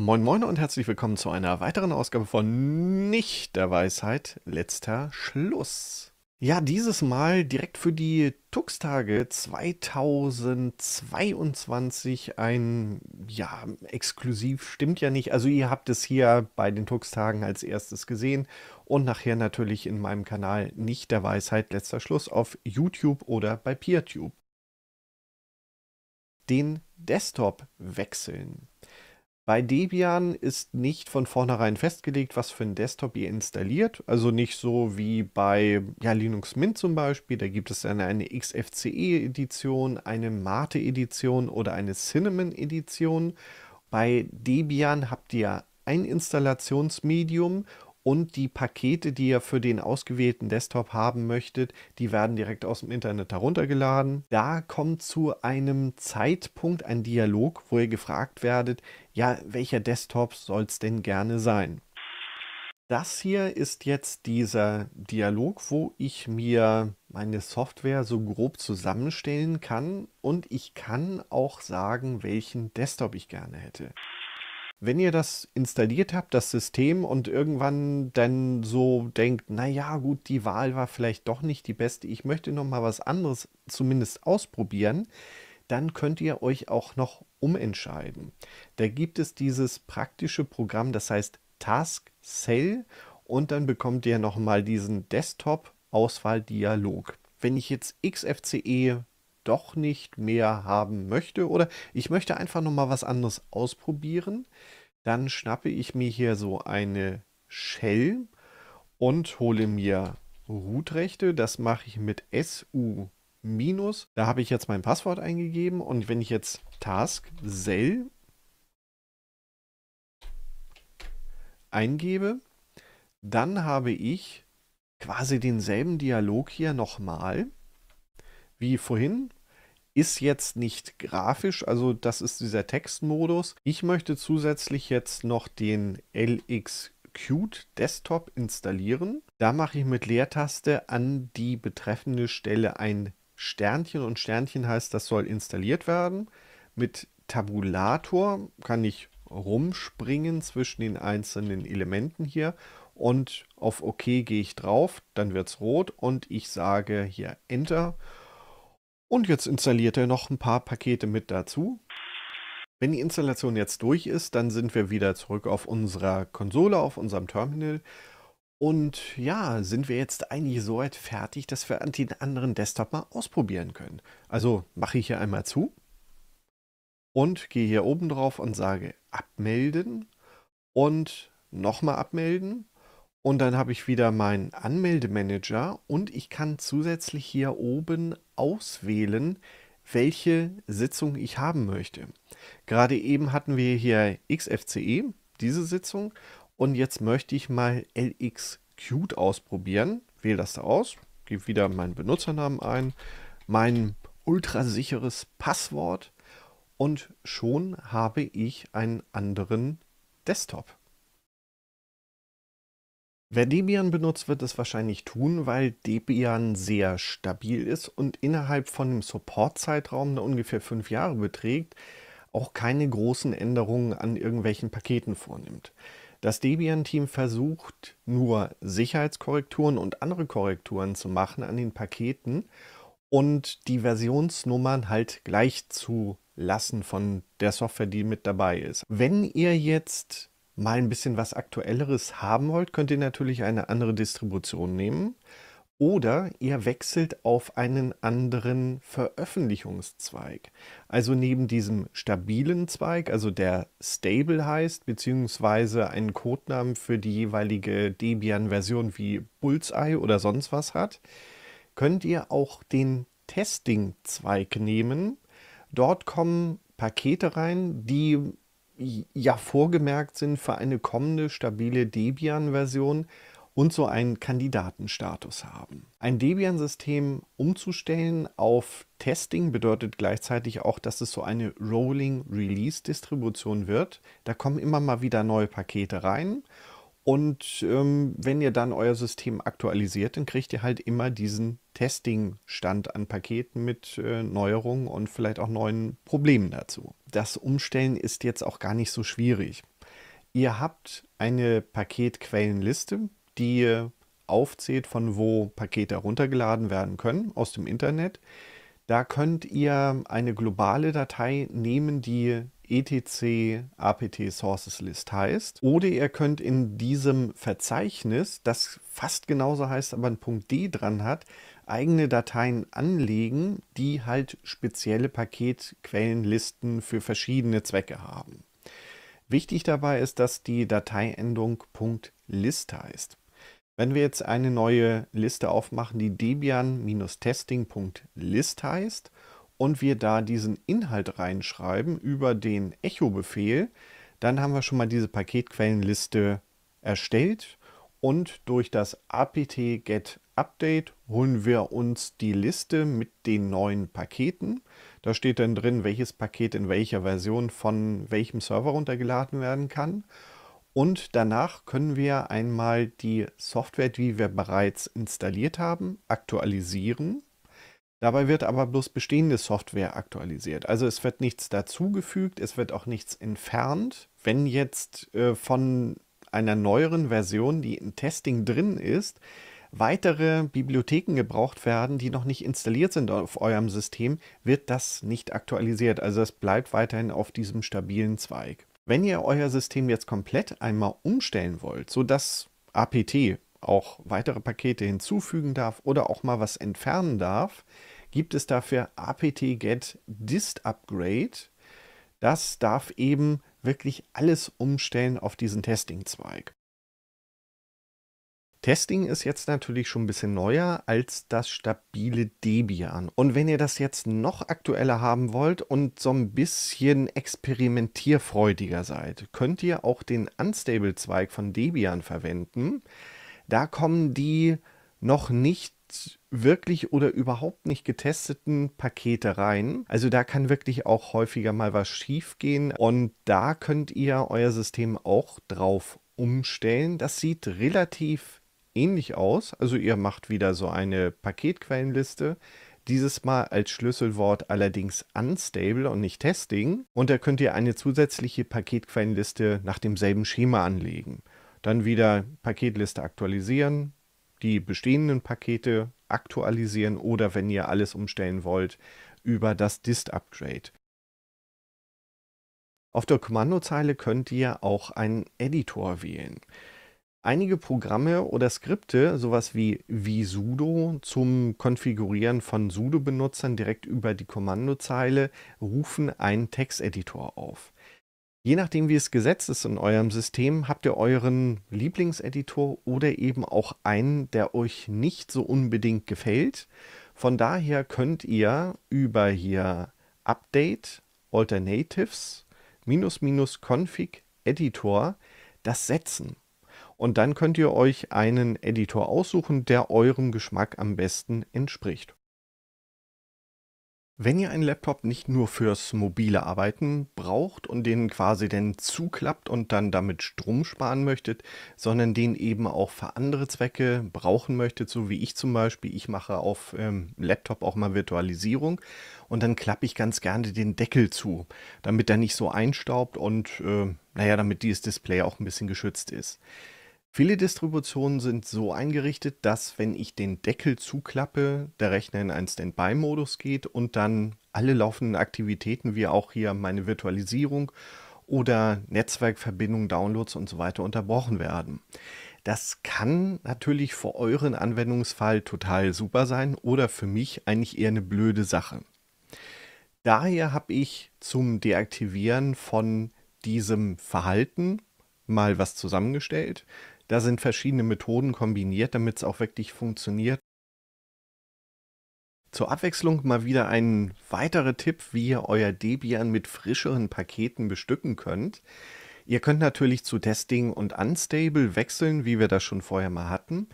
Moin Moin und herzlich willkommen zu einer weiteren Ausgabe von Nicht der Weisheit, letzter Schluss. Ja, dieses Mal direkt für die Tuxtage 2022 ein, ja, exklusiv stimmt ja nicht. Also ihr habt es hier bei den Tuxtagen als erstes gesehen und nachher natürlich in meinem Kanal Nicht der Weisheit, letzter Schluss auf YouTube oder bei PeerTube. Den Desktop wechseln. Bei Debian ist nicht von vornherein festgelegt, was für ein Desktop ihr installiert. Also nicht so wie bei ja, Linux Mint zum Beispiel. Da gibt es dann eine XFCE-Edition, eine Mate-Edition oder eine Cinnamon-Edition. Bei Debian habt ihr ein Installationsmedium und die Pakete, die ihr für den ausgewählten Desktop haben möchtet, die werden direkt aus dem Internet heruntergeladen. Da kommt zu einem Zeitpunkt ein Dialog, wo ihr gefragt werdet, ja, welcher Desktop soll es denn gerne sein? Das hier ist jetzt dieser Dialog, wo ich mir meine Software so grob zusammenstellen kann und ich kann auch sagen, welchen Desktop ich gerne hätte. Wenn ihr das installiert habt, das System, und irgendwann dann so denkt, naja gut, die Wahl war vielleicht doch nicht die beste, ich möchte noch mal was anderes zumindest ausprobieren, dann könnt ihr euch auch noch umentscheiden. Da gibt es dieses praktische Programm, das heißt Task Cell und dann bekommt ihr noch mal diesen Desktop Auswahldialog. Wenn ich jetzt XFCE doch nicht mehr haben möchte oder ich möchte einfach noch mal was anderes ausprobieren, dann schnappe ich mir hier so eine Shell und hole mir Root-Rechte. Das mache ich mit SU-. Minus, da habe ich jetzt mein Passwort eingegeben und wenn ich jetzt Task Cell eingebe, dann habe ich quasi denselben Dialog hier nochmal wie vorhin ist jetzt nicht grafisch, also das ist dieser Textmodus. Ich möchte zusätzlich jetzt noch den LX Cute Desktop installieren. Da mache ich mit Leertaste an die betreffende Stelle ein Sternchen und Sternchen heißt, das soll installiert werden. Mit Tabulator kann ich rumspringen zwischen den einzelnen Elementen hier und auf OK gehe ich drauf, dann wird es rot und ich sage hier Enter und jetzt installiert er noch ein paar Pakete mit dazu. Wenn die Installation jetzt durch ist, dann sind wir wieder zurück auf unserer Konsole, auf unserem Terminal. Und ja, sind wir jetzt eigentlich so weit fertig, dass wir den anderen Desktop mal ausprobieren können. Also mache ich hier einmal zu und gehe hier oben drauf und sage abmelden und nochmal abmelden und dann habe ich wieder meinen Anmeldemanager und ich kann zusätzlich hier oben auswählen, welche Sitzung ich haben möchte. Gerade eben hatten wir hier XFCE, diese Sitzung. Und jetzt möchte ich mal LXQt ausprobieren. Wähle das da aus, gebe wieder meinen Benutzernamen ein, mein ultrasicheres Passwort und schon habe ich einen anderen Desktop. Wer Debian benutzt, wird es wahrscheinlich tun, weil Debian sehr stabil ist und innerhalb von dem Support-Zeitraum, der ungefähr fünf Jahre beträgt, auch keine großen Änderungen an irgendwelchen Paketen vornimmt. Das Debian-Team versucht nur Sicherheitskorrekturen und andere Korrekturen zu machen an den Paketen und die Versionsnummern halt gleich zu lassen von der Software, die mit dabei ist. Wenn ihr jetzt mal ein bisschen was Aktuelleres haben wollt, könnt ihr natürlich eine andere Distribution nehmen. Oder ihr wechselt auf einen anderen Veröffentlichungszweig. Also neben diesem stabilen Zweig, also der stable heißt, beziehungsweise einen Codenamen für die jeweilige Debian-Version wie Bullseye oder sonst was hat, könnt ihr auch den Testing-Zweig nehmen. Dort kommen Pakete rein, die ja vorgemerkt sind für eine kommende stabile Debian-Version und so einen Kandidatenstatus haben. Ein Debian-System umzustellen auf Testing bedeutet gleichzeitig auch, dass es so eine Rolling Release-Distribution wird. Da kommen immer mal wieder neue Pakete rein und ähm, wenn ihr dann euer System aktualisiert, dann kriegt ihr halt immer diesen Testing-Stand an Paketen mit äh, Neuerungen und vielleicht auch neuen Problemen dazu. Das Umstellen ist jetzt auch gar nicht so schwierig. Ihr habt eine Paketquellenliste, die aufzählt, von wo Pakete heruntergeladen werden können aus dem Internet. Da könnt ihr eine globale Datei nehmen, die etc apt sources list heißt. Oder ihr könnt in diesem Verzeichnis, das fast genauso heißt, aber ein Punkt D dran hat, eigene Dateien anlegen, die halt spezielle Paketquellenlisten für verschiedene Zwecke haben. Wichtig dabei ist, dass die Dateiendung .list heißt. Wenn wir jetzt eine neue Liste aufmachen, die debian-testing.list heißt und wir da diesen Inhalt reinschreiben über den Echo-Befehl, dann haben wir schon mal diese Paketquellenliste erstellt und durch das apt get update holen wir uns die Liste mit den neuen Paketen. Da steht dann drin, welches Paket in welcher Version von welchem Server runtergeladen werden kann. Und danach können wir einmal die Software, die wir bereits installiert haben, aktualisieren Dabei wird aber bloß bestehende Software aktualisiert. Also es wird nichts dazugefügt, es wird auch nichts entfernt. Wenn jetzt äh, von einer neueren Version, die im Testing drin ist, weitere Bibliotheken gebraucht werden, die noch nicht installiert sind auf eurem System, wird das nicht aktualisiert. Also es bleibt weiterhin auf diesem stabilen Zweig. Wenn ihr euer System jetzt komplett einmal umstellen wollt, sodass APT auch weitere Pakete hinzufügen darf oder auch mal was entfernen darf, gibt es dafür apt-get dist upgrade. Das darf eben wirklich alles umstellen auf diesen Testing-Zweig. Testing ist jetzt natürlich schon ein bisschen neuer als das stabile Debian. Und wenn ihr das jetzt noch aktueller haben wollt und so ein bisschen experimentierfreudiger seid, könnt ihr auch den Unstable-Zweig von Debian verwenden. Da kommen die noch nicht wirklich oder überhaupt nicht getesteten Pakete rein. Also da kann wirklich auch häufiger mal was schief gehen und da könnt ihr euer System auch drauf umstellen. Das sieht relativ ähnlich aus. Also ihr macht wieder so eine Paketquellenliste. Dieses Mal als Schlüsselwort allerdings unstable und nicht testing. Und da könnt ihr eine zusätzliche Paketquellenliste nach demselben Schema anlegen. Dann wieder Paketliste aktualisieren, die bestehenden Pakete aktualisieren oder wenn ihr alles umstellen wollt, über das Dist-Upgrade. Auf der Kommandozeile könnt ihr auch einen Editor wählen. Einige Programme oder Skripte, sowas wie Visudo zum Konfigurieren von sudo-Benutzern direkt über die Kommandozeile, rufen einen Texteditor auf. Je nachdem, wie es gesetzt ist in eurem System, habt ihr euren Lieblingseditor oder eben auch einen, der euch nicht so unbedingt gefällt. Von daher könnt ihr über hier Update, Alternatives, minus minus Config, Editor das setzen. Und dann könnt ihr euch einen Editor aussuchen, der eurem Geschmack am besten entspricht. Wenn ihr einen Laptop nicht nur fürs mobile Arbeiten braucht und den quasi denn zuklappt und dann damit Strom sparen möchtet, sondern den eben auch für andere Zwecke brauchen möchtet, so wie ich zum Beispiel, ich mache auf ähm, Laptop auch mal Virtualisierung und dann klappe ich ganz gerne den Deckel zu, damit er nicht so einstaubt und äh, naja, damit dieses Display auch ein bisschen geschützt ist. Viele Distributionen sind so eingerichtet, dass wenn ich den Deckel zuklappe, der Rechner in einen Standby-Modus geht und dann alle laufenden Aktivitäten, wie auch hier meine Virtualisierung oder Netzwerkverbindungen, Downloads und so weiter unterbrochen werden. Das kann natürlich für euren Anwendungsfall total super sein oder für mich eigentlich eher eine blöde Sache. Daher habe ich zum Deaktivieren von diesem Verhalten mal was zusammengestellt. Da sind verschiedene Methoden kombiniert, damit es auch wirklich funktioniert. Zur Abwechslung mal wieder ein weiterer Tipp, wie ihr euer Debian mit frischeren Paketen bestücken könnt. Ihr könnt natürlich zu Testing und Unstable wechseln, wie wir das schon vorher mal hatten,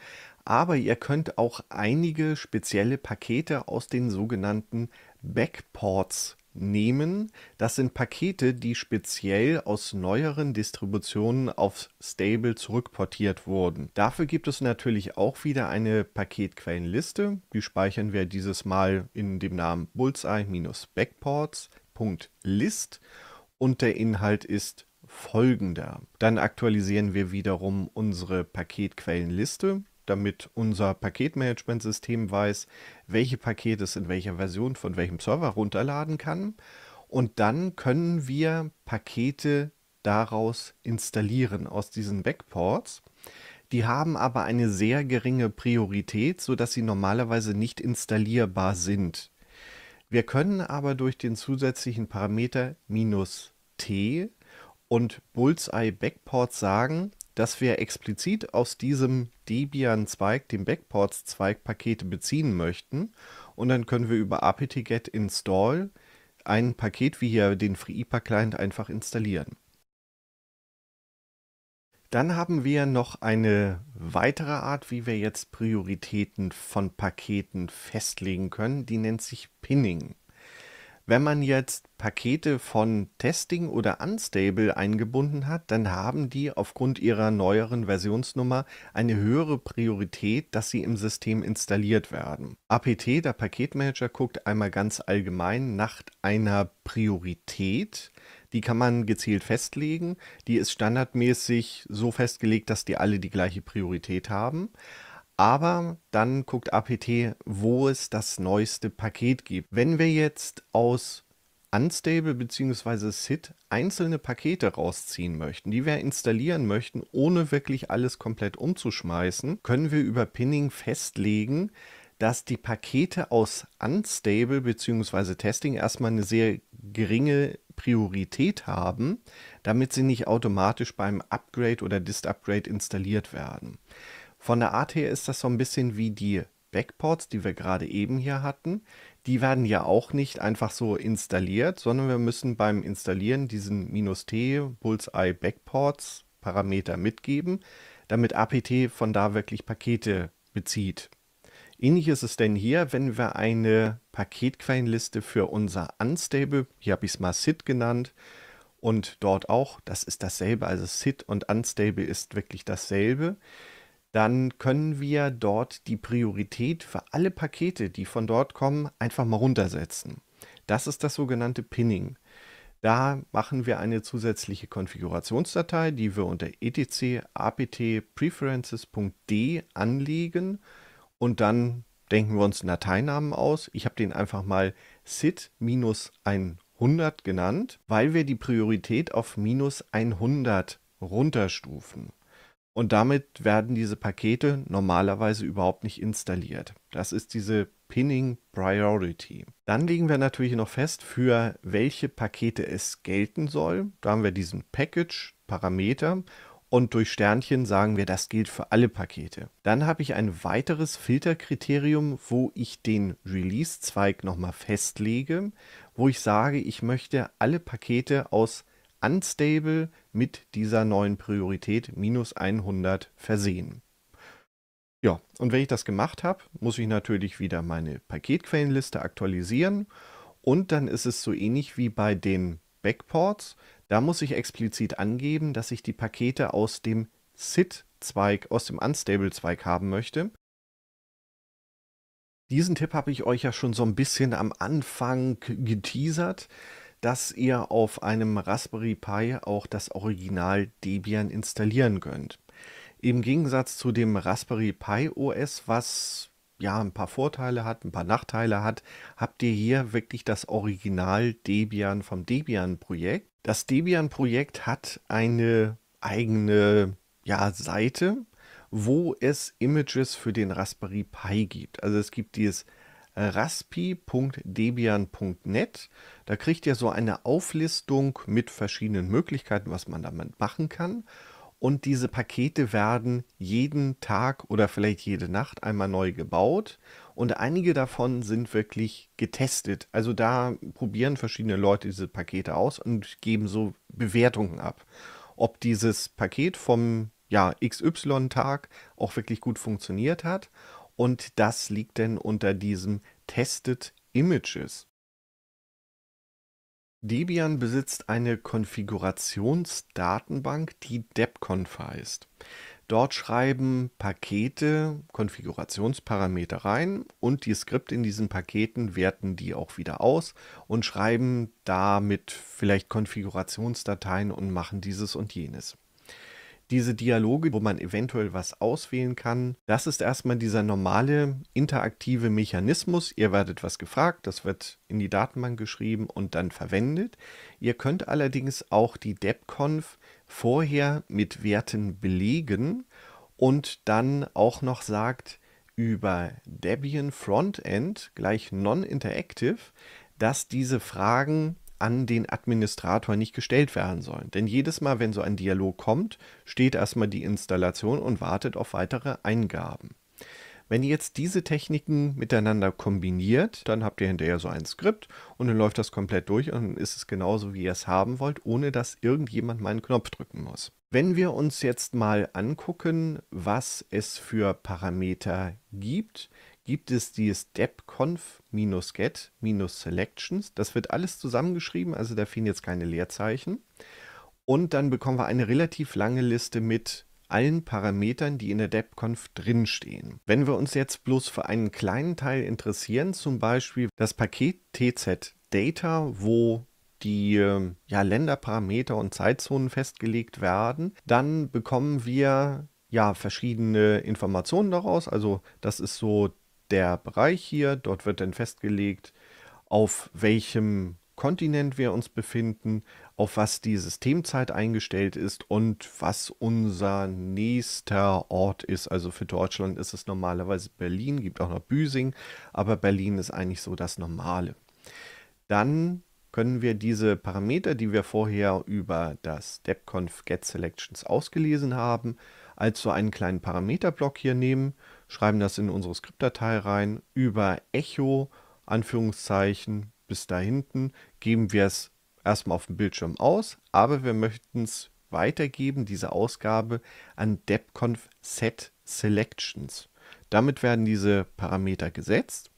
aber ihr könnt auch einige spezielle Pakete aus den sogenannten Backports nehmen. Das sind Pakete, die speziell aus neueren Distributionen auf Stable zurückportiert wurden. Dafür gibt es natürlich auch wieder eine Paketquellenliste. Die speichern wir dieses Mal in dem Namen bullseye-backports.list und der Inhalt ist folgender. Dann aktualisieren wir wiederum unsere Paketquellenliste damit unser Paketmanagementsystem weiß, welche Pakete es in welcher Version von welchem Server runterladen kann. Und dann können wir Pakete daraus installieren aus diesen Backports. Die haben aber eine sehr geringe Priorität, sodass sie normalerweise nicht installierbar sind. Wir können aber durch den zusätzlichen Parameter "-t" und Bullseye Backport sagen, dass wir explizit aus diesem Debian-Zweig, dem Backports-Zweig, Pakete beziehen möchten. Und dann können wir über apt-get install ein Paket wie hier den FreeIPA-Client einfach installieren. Dann haben wir noch eine weitere Art, wie wir jetzt Prioritäten von Paketen festlegen können. Die nennt sich Pinning. Wenn man jetzt Pakete von Testing oder Unstable eingebunden hat, dann haben die aufgrund ihrer neueren Versionsnummer eine höhere Priorität, dass sie im System installiert werden. APT, der Paketmanager, guckt einmal ganz allgemein nach einer Priorität. Die kann man gezielt festlegen. Die ist standardmäßig so festgelegt, dass die alle die gleiche Priorität haben. Aber dann guckt APT, wo es das neueste Paket gibt. Wenn wir jetzt aus Unstable bzw. SIT einzelne Pakete rausziehen möchten, die wir installieren möchten, ohne wirklich alles komplett umzuschmeißen, können wir über Pinning festlegen, dass die Pakete aus Unstable bzw. Testing erstmal eine sehr geringe Priorität haben, damit sie nicht automatisch beim Upgrade oder Dist-Upgrade installiert werden. Von der Art her ist das so ein bisschen wie die Backports, die wir gerade eben hier hatten. Die werden ja auch nicht einfach so installiert, sondern wir müssen beim Installieren diesen "-t Bullseye Backports Parameter mitgeben, damit APT von da wirklich Pakete bezieht. Ähnlich ist es denn hier, wenn wir eine Paketquellenliste für unser Unstable, hier habe ich es mal SID genannt, und dort auch, das ist dasselbe, also SID und Unstable ist wirklich dasselbe dann können wir dort die Priorität für alle Pakete, die von dort kommen, einfach mal runtersetzen. Das ist das sogenannte Pinning. Da machen wir eine zusätzliche Konfigurationsdatei, die wir unter etc apt preferences.d anlegen und dann denken wir uns einen Dateinamen aus. Ich habe den einfach mal sit-100 genannt, weil wir die Priorität auf minus 100 runterstufen. Und damit werden diese Pakete normalerweise überhaupt nicht installiert. Das ist diese Pinning Priority. Dann legen wir natürlich noch fest, für welche Pakete es gelten soll. Da haben wir diesen Package Parameter und durch Sternchen sagen wir, das gilt für alle Pakete. Dann habe ich ein weiteres Filterkriterium, wo ich den Release-Zweig nochmal festlege, wo ich sage, ich möchte alle Pakete aus Unstable mit dieser neuen Priorität minus 100 versehen. Ja, und wenn ich das gemacht habe, muss ich natürlich wieder meine Paketquellenliste aktualisieren und dann ist es so ähnlich wie bei den Backports. Da muss ich explizit angeben, dass ich die Pakete aus dem SID-Zweig, aus dem Unstable-Zweig haben möchte. Diesen Tipp habe ich euch ja schon so ein bisschen am Anfang geteasert dass ihr auf einem Raspberry Pi auch das Original Debian installieren könnt. Im Gegensatz zu dem Raspberry Pi OS, was ja ein paar Vorteile hat, ein paar Nachteile hat, habt ihr hier wirklich das Original Debian vom Debian-Projekt. Das Debian-Projekt hat eine eigene ja, Seite, wo es Images für den Raspberry Pi gibt. Also es gibt dieses raspi.debian.net. Da kriegt ihr so eine Auflistung mit verschiedenen Möglichkeiten, was man damit machen kann. Und diese Pakete werden jeden Tag oder vielleicht jede Nacht einmal neu gebaut. Und einige davon sind wirklich getestet. Also da probieren verschiedene Leute diese Pakete aus und geben so Bewertungen ab. Ob dieses Paket vom ja, XY-Tag auch wirklich gut funktioniert hat und das liegt denn unter diesem Tested Images. Debian besitzt eine Konfigurationsdatenbank, die DebConf heißt. Dort schreiben Pakete Konfigurationsparameter rein und die Skripte in diesen Paketen werten die auch wieder aus und schreiben damit vielleicht Konfigurationsdateien und machen dieses und jenes diese Dialoge, wo man eventuell was auswählen kann, das ist erstmal dieser normale interaktive Mechanismus. Ihr werdet was gefragt, das wird in die Datenbank geschrieben und dann verwendet. Ihr könnt allerdings auch die DebConf vorher mit Werten belegen und dann auch noch sagt, über Debian Frontend gleich Non-Interactive, dass diese Fragen an den Administrator nicht gestellt werden sollen. Denn jedes Mal, wenn so ein Dialog kommt, steht erstmal die Installation und wartet auf weitere Eingaben. Wenn ihr jetzt diese Techniken miteinander kombiniert, dann habt ihr hinterher so ein Skript und dann läuft das komplett durch und dann ist es genauso, wie ihr es haben wollt, ohne dass irgendjemand meinen Knopf drücken muss. Wenn wir uns jetzt mal angucken, was es für Parameter gibt, gibt es die stepconf-get-selections. Das wird alles zusammengeschrieben, also da fehlen jetzt keine Leerzeichen. Und dann bekommen wir eine relativ lange Liste mit allen Parametern, die in der depconf drinstehen. Wenn wir uns jetzt bloß für einen kleinen Teil interessieren, zum Beispiel das Paket TZ Data, wo die äh, ja, Länderparameter und Zeitzonen festgelegt werden, dann bekommen wir ja verschiedene Informationen daraus. Also das ist so der Bereich hier. Dort wird dann festgelegt, auf welchem Kontinent wir uns befinden, auf was die Systemzeit eingestellt ist und was unser nächster Ort ist. Also für Deutschland ist es normalerweise Berlin, gibt auch noch Büsing, aber Berlin ist eigentlich so das Normale. Dann können wir diese Parameter, die wir vorher über das DepConf Get Selections ausgelesen haben, als so einen kleinen Parameterblock hier nehmen, schreiben das in unsere Skriptdatei rein, über Echo, Anführungszeichen, bis da hinten, geben wir es erstmal auf dem Bildschirm aus, aber wir möchten es weitergeben, diese Ausgabe, an depconf set selections. Damit werden diese Parameter gesetzt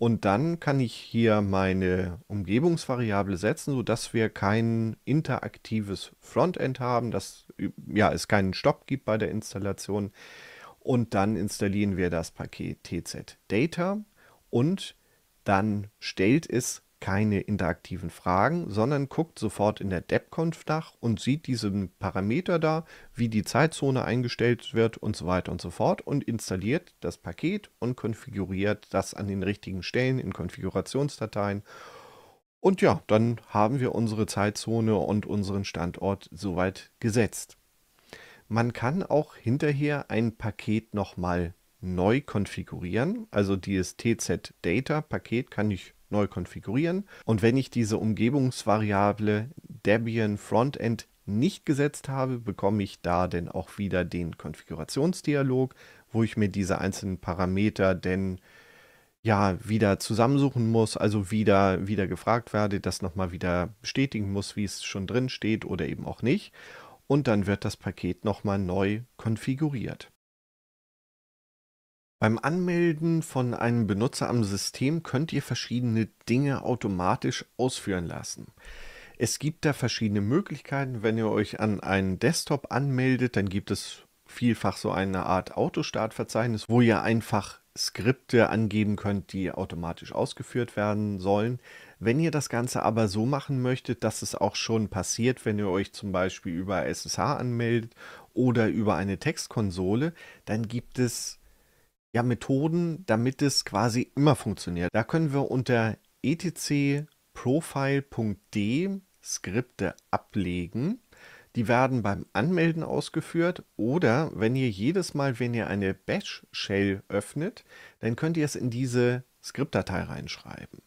und dann kann ich hier meine Umgebungsvariable setzen, sodass wir kein interaktives Frontend haben, dass ja, es keinen Stopp gibt bei der Installation. Und dann installieren wir das Paket tzdata und dann stellt es keine interaktiven Fragen, sondern guckt sofort in der DebConf nach und sieht diesen Parameter da, wie die Zeitzone eingestellt wird und so weiter und so fort und installiert das Paket und konfiguriert das an den richtigen Stellen in Konfigurationsdateien. Und ja, dann haben wir unsere Zeitzone und unseren Standort soweit gesetzt. Man kann auch hinterher ein Paket nochmal neu konfigurieren. Also dieses TZ Data Paket kann ich neu konfigurieren. Und wenn ich diese Umgebungsvariable Debian Frontend nicht gesetzt habe, bekomme ich da denn auch wieder den Konfigurationsdialog, wo ich mir diese einzelnen Parameter denn ja wieder zusammensuchen muss, also wieder, wieder gefragt werde, das nochmal wieder bestätigen muss, wie es schon drin steht oder eben auch nicht. Und dann wird das Paket nochmal neu konfiguriert. Beim Anmelden von einem Benutzer am System könnt ihr verschiedene Dinge automatisch ausführen lassen. Es gibt da verschiedene Möglichkeiten. Wenn ihr euch an einen Desktop anmeldet, dann gibt es vielfach so eine Art Autostartverzeichnis, wo ihr einfach Skripte angeben könnt, die automatisch ausgeführt werden sollen. Wenn ihr das Ganze aber so machen möchtet, dass es auch schon passiert, wenn ihr euch zum Beispiel über SSH anmeldet oder über eine Textkonsole, dann gibt es ja, Methoden, damit es quasi immer funktioniert. Da können wir unter etcprofile.d Skripte ablegen. Die werden beim Anmelden ausgeführt oder wenn ihr jedes Mal, wenn ihr eine Bash-Shell öffnet, dann könnt ihr es in diese Skriptdatei reinschreiben.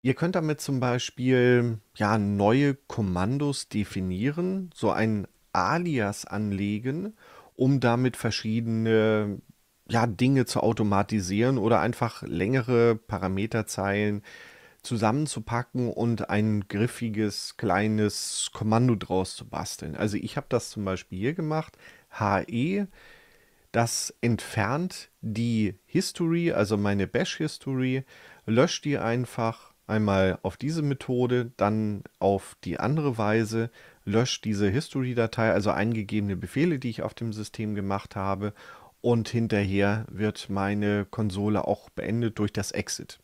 Ihr könnt damit zum Beispiel ja, neue Kommandos definieren, so ein Alias anlegen, um damit verschiedene ja, Dinge zu automatisieren oder einfach längere Parameterzeilen zusammenzupacken und ein griffiges kleines Kommando draus zu basteln. Also ich habe das zum Beispiel hier gemacht, HE, das entfernt die History, also meine Bash-History, löscht die einfach einmal auf diese Methode, dann auf die andere Weise, löscht diese History-Datei, also eingegebene Befehle, die ich auf dem System gemacht habe und hinterher wird meine Konsole auch beendet durch das Exit.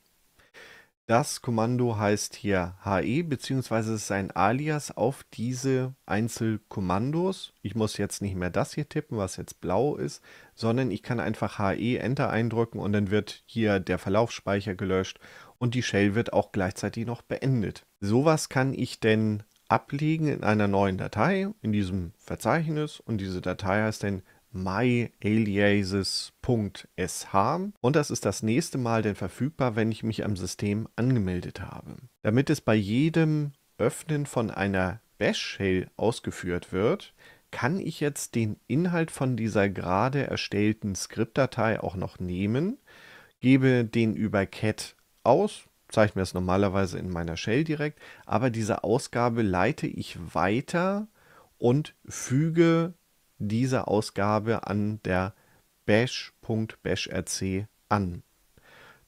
Das Kommando heißt hier HE, beziehungsweise es ist ein Alias auf diese Einzelkommandos. Ich muss jetzt nicht mehr das hier tippen, was jetzt blau ist, sondern ich kann einfach HE Enter eindrücken und dann wird hier der Verlaufsspeicher gelöscht und die Shell wird auch gleichzeitig noch beendet. Sowas kann ich denn ablegen in einer neuen Datei, in diesem Verzeichnis und diese Datei heißt dann myaliases.sh und das ist das nächste Mal denn verfügbar, wenn ich mich am System angemeldet habe. Damit es bei jedem Öffnen von einer Bash-Shell ausgeführt wird, kann ich jetzt den Inhalt von dieser gerade erstellten Skriptdatei auch noch nehmen, gebe den über cat aus, zeichne mir das normalerweise in meiner Shell direkt, aber diese Ausgabe leite ich weiter und füge diese Ausgabe an der bash.bashrc an.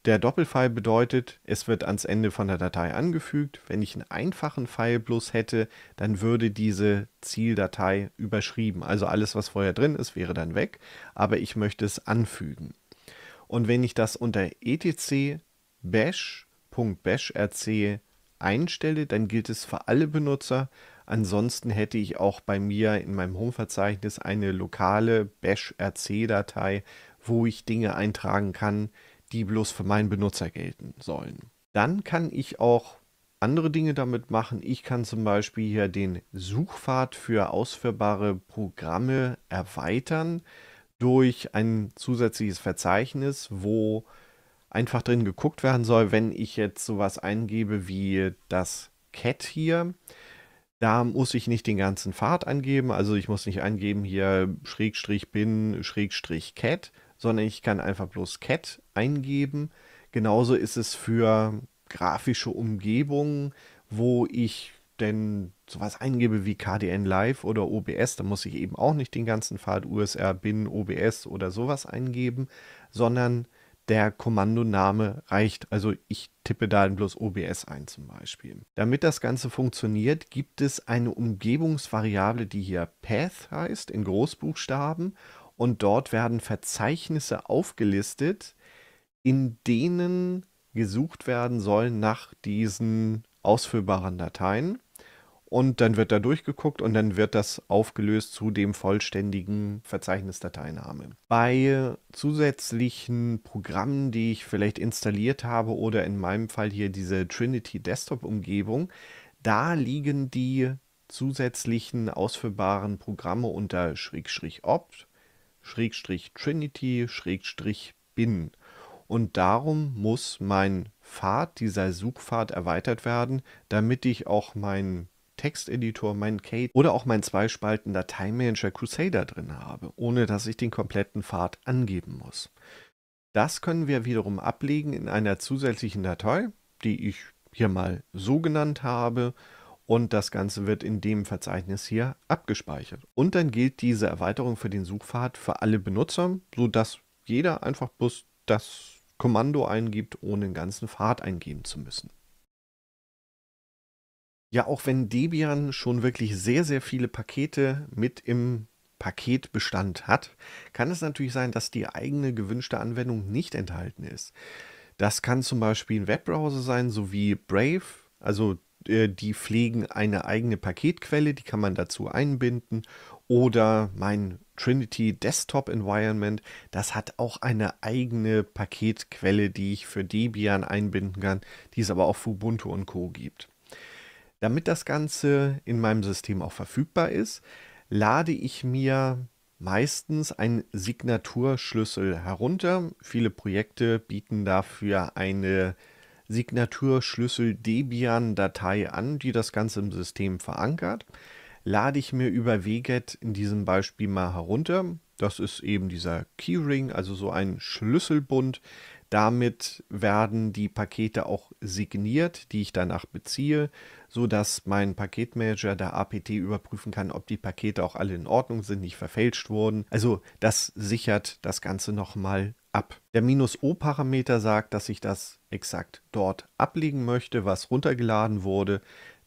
Der Doppelfile bedeutet, es wird ans Ende von der Datei angefügt. Wenn ich einen einfachen File bloß hätte, dann würde diese Zieldatei überschrieben. Also alles, was vorher drin ist, wäre dann weg, aber ich möchte es anfügen. Und wenn ich das unter etc bash.bashrc einstelle, dann gilt es für alle Benutzer Ansonsten hätte ich auch bei mir in meinem Home-Verzeichnis eine lokale Bash-RC-Datei, wo ich Dinge eintragen kann, die bloß für meinen Benutzer gelten sollen. Dann kann ich auch andere Dinge damit machen. Ich kann zum Beispiel hier den Suchpfad für ausführbare Programme erweitern durch ein zusätzliches Verzeichnis, wo einfach drin geguckt werden soll, wenn ich jetzt sowas eingebe wie das Cat hier, da muss ich nicht den ganzen Pfad angeben, also ich muss nicht angeben hier Schrägstrich bin, Schrägstrich cat, sondern ich kann einfach bloß cat eingeben. Genauso ist es für grafische Umgebungen, wo ich denn sowas eingebe wie KDN Live oder OBS, da muss ich eben auch nicht den ganzen Pfad USR, BIN, OBS oder sowas eingeben, sondern der Kommandoname reicht. Also ich tippe da bloß OBS ein zum Beispiel. Damit das Ganze funktioniert, gibt es eine Umgebungsvariable, die hier Path heißt, in Großbuchstaben. Und dort werden Verzeichnisse aufgelistet, in denen gesucht werden sollen nach diesen ausführbaren Dateien und dann wird da durchgeguckt und dann wird das aufgelöst zu dem vollständigen Verzeichnisdateiname. Bei zusätzlichen Programmen, die ich vielleicht installiert habe oder in meinem Fall hier diese Trinity Desktop Umgebung, da liegen die zusätzlichen ausführbaren Programme unter Schrägstrich opt, Schrägstrich Trinity, Schrägstrich bin. Und darum muss mein Pfad, dieser Suchpfad erweitert werden, damit ich auch meinen Texteditor, meinen Kate oder auch meinen zweispalten Dateimanager Crusader drin habe, ohne dass ich den kompletten Pfad angeben muss. Das können wir wiederum ablegen in einer zusätzlichen Datei, die ich hier mal so genannt habe und das Ganze wird in dem Verzeichnis hier abgespeichert. Und dann gilt diese Erweiterung für den Suchpfad für alle Benutzer, sodass jeder einfach bloß das Kommando eingibt, ohne den ganzen Pfad eingeben zu müssen ja, auch wenn Debian schon wirklich sehr, sehr viele Pakete mit im Paketbestand hat, kann es natürlich sein, dass die eigene gewünschte Anwendung nicht enthalten ist. Das kann zum Beispiel ein Webbrowser sein, sowie Brave. Also äh, die pflegen eine eigene Paketquelle, die kann man dazu einbinden. Oder mein Trinity Desktop Environment, das hat auch eine eigene Paketquelle, die ich für Debian einbinden kann, die es aber auch für Ubuntu und Co gibt. Damit das Ganze in meinem System auch verfügbar ist, lade ich mir meistens einen Signaturschlüssel herunter. Viele Projekte bieten dafür eine Signaturschlüssel Debian-Datei an, die das Ganze im System verankert. Lade ich mir über WGET in diesem Beispiel mal herunter. Das ist eben dieser Keyring, also so ein Schlüsselbund. Damit werden die Pakete auch signiert, die ich danach beziehe so dass mein Paketmanager der APT überprüfen kann, ob die Pakete auch alle in Ordnung sind, nicht verfälscht wurden. Also das sichert das Ganze nochmal ab. Der Minus-O-Parameter sagt, dass ich das exakt dort ablegen möchte, was runtergeladen wurde.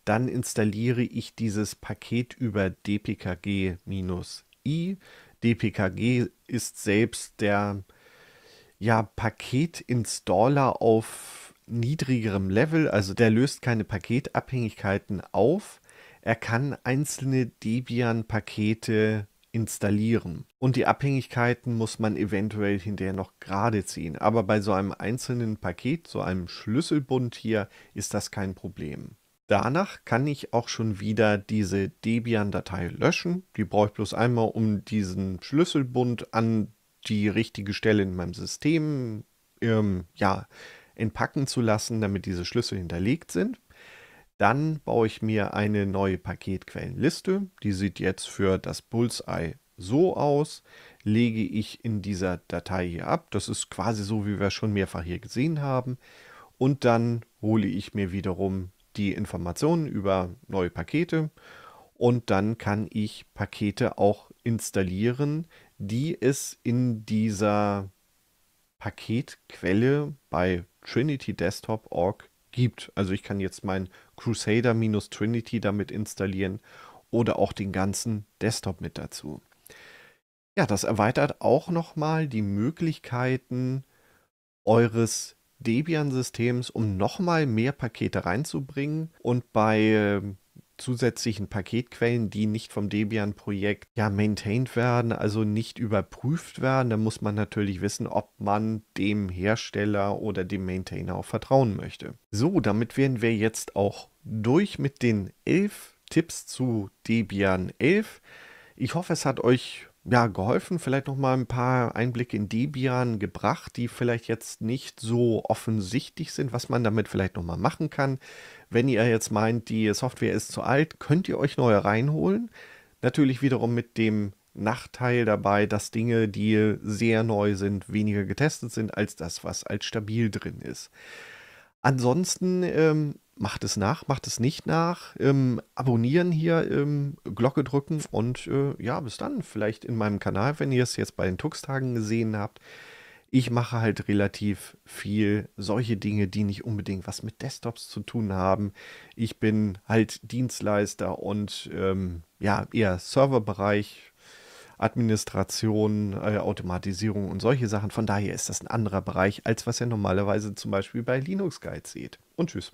Dann installiere ich dieses Paket über dpkg-i. dpkg ist selbst der ja, Paket-Installer auf niedrigerem Level, also der löst keine Paketabhängigkeiten auf. Er kann einzelne Debian-Pakete installieren. Und die Abhängigkeiten muss man eventuell hinterher noch gerade ziehen. Aber bei so einem einzelnen Paket, so einem Schlüsselbund hier, ist das kein Problem. Danach kann ich auch schon wieder diese Debian-Datei löschen. Die brauche ich bloß einmal, um diesen Schlüsselbund an die richtige Stelle in meinem System ähm, ja, entpacken zu lassen, damit diese Schlüssel hinterlegt sind. Dann baue ich mir eine neue Paketquellenliste. Die sieht jetzt für das Bullseye so aus. Lege ich in dieser Datei hier ab. Das ist quasi so, wie wir schon mehrfach hier gesehen haben. Und dann hole ich mir wiederum die Informationen über neue Pakete. Und dann kann ich Pakete auch installieren, die es in dieser Paketquelle bei Trinity Desktop Org gibt. Also ich kann jetzt mein Crusader-Trinity damit installieren oder auch den ganzen Desktop mit dazu. Ja, das erweitert auch nochmal die Möglichkeiten eures Debian-Systems, um nochmal mehr Pakete reinzubringen. Und bei ähm, zusätzlichen Paketquellen, die nicht vom Debian-Projekt ja maintained werden, also nicht überprüft werden. Da muss man natürlich wissen, ob man dem Hersteller oder dem Maintainer auch vertrauen möchte. So, damit wären wir jetzt auch durch mit den elf Tipps zu Debian 11. Ich hoffe, es hat euch ja, geholfen, vielleicht noch mal ein paar Einblicke in Debian gebracht, die vielleicht jetzt nicht so offensichtlich sind, was man damit vielleicht noch mal machen kann. Wenn ihr jetzt meint, die Software ist zu alt, könnt ihr euch neue reinholen. Natürlich wiederum mit dem Nachteil dabei, dass Dinge, die sehr neu sind, weniger getestet sind als das, was als stabil drin ist. Ansonsten ähm, macht es nach, macht es nicht nach. Ähm, abonnieren hier, ähm, Glocke drücken und äh, ja, bis dann. Vielleicht in meinem Kanal, wenn ihr es jetzt bei den Tux-Tagen gesehen habt. Ich mache halt relativ viel solche Dinge, die nicht unbedingt was mit Desktops zu tun haben. Ich bin halt Dienstleister und ähm, ja, eher Serverbereich, Administration, äh, Automatisierung und solche Sachen. Von daher ist das ein anderer Bereich, als was ihr normalerweise zum Beispiel bei Linux Guide seht. Und tschüss.